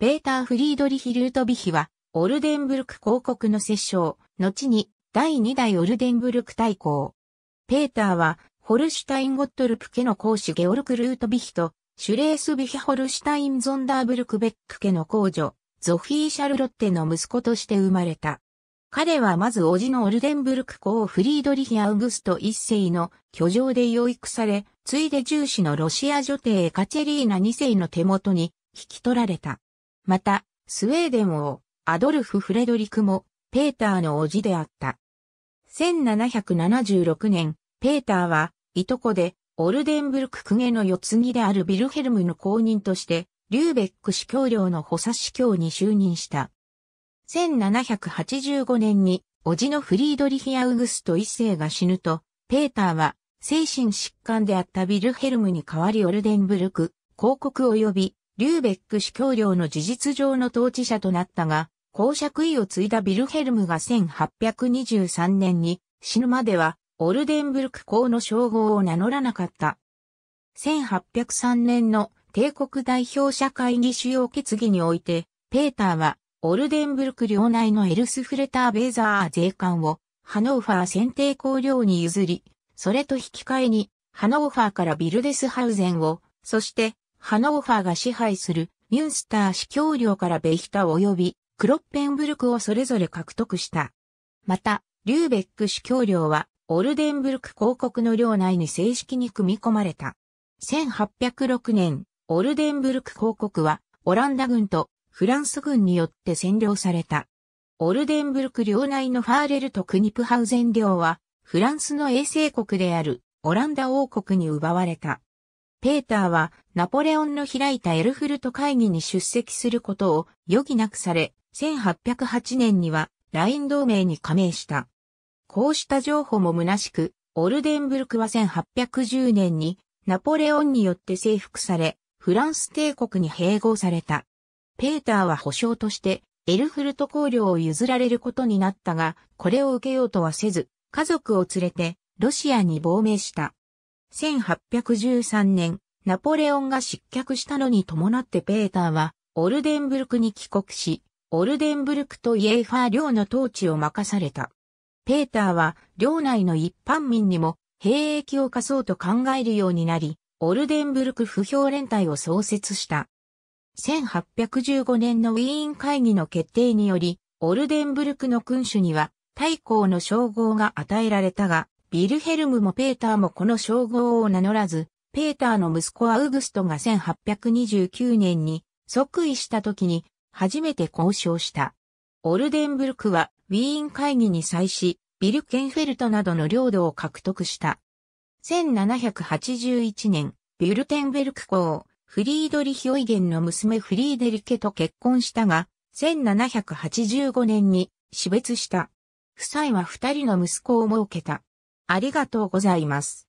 ペーター・フリードリヒ・ルートビヒは、オルデンブルク公国の摂政、後に第2代オルデンブルク大公。ペーターは、ホルシュタイン・ゴットルプ家の公主ゲオルク・ルートビヒと、シュレースビヒ・ホルシュタイン・ゾンダーブルクベック家の公女、ゾフィー・シャルロッテの息子として生まれた。彼はまず叔父のオルデンブルク公フリードリヒ・アウグスト一世の居城で養育され、ついで重視のロシア女帝カチェリーナ二世の手元に引き取られた。また、スウェーデン王、アドルフ・フレドリクも、ペーターの叔父であった。1776年、ペーターは、いとこで、オルデンブルク公家の世継ぎであるビルヘルムの公認として、リューベック司教領の補佐司教に就任した。1785年に、叔父のフリードリヒ・アウグスト一世が死ぬと、ペーターは、精神疾患であったビルヘルムに代わりオルデンブルク、広告及びリューベック司教領の事実上の統治者となったが、公爵位を継いだビルヘルムが1823年に死ぬまではオルデンブルク公の称号を名乗らなかった。1803年の帝国代表者会議主要決議において、ペーターはオルデンブルク領内のエルスフレターベーザー税関をハノーファー選定公領に譲り、それと引き換えにハノーファーからビルデスハウゼンを、そしてハノーファーが支配するミュンスター司教領からベヒタ及びクロッペンブルクをそれぞれ獲得した。また、リューベック司教領はオルデンブルク公国の領内に正式に組み込まれた。1806年、オルデンブルク公国はオランダ軍とフランス軍によって占領された。オルデンブルク領内のファーレルとクニプハウゼン領はフランスの衛星国であるオランダ王国に奪われた。ペーターはナポレオンの開いたエルフルト会議に出席することを余儀なくされ、1808年にはライン同盟に加盟した。こうした情報も虚しく、オルデンブルクは1810年にナポレオンによって征服され、フランス帝国に併合された。ペーターは保証としてエルフルト公領を譲られることになったが、これを受けようとはせず、家族を連れてロシアに亡命した。1813年、ナポレオンが失脚したのに伴ってペーターは、オルデンブルクに帰国し、オルデンブルクとイエーファー領の統治を任された。ペーターは、領内の一般民にも、兵役を課そうと考えるようになり、オルデンブルク不評連隊を創設した。1815年のウィーン会議の決定により、オルデンブルクの君主には、大公の称号が与えられたが、ビルヘルムもペーターもこの称号を名乗らず、ペーターの息子アウグストが1829年に即位した時に初めて交渉した。オルデンブルクはウィーン会議に際し、ビルケンフェルトなどの領土を獲得した。1781年、ビュルテンベルク公、フリードリヒ・オイゲンの娘フリーデリケと結婚したが、1785年に死別した。夫妻は二人の息子を設けた。ありがとうございます。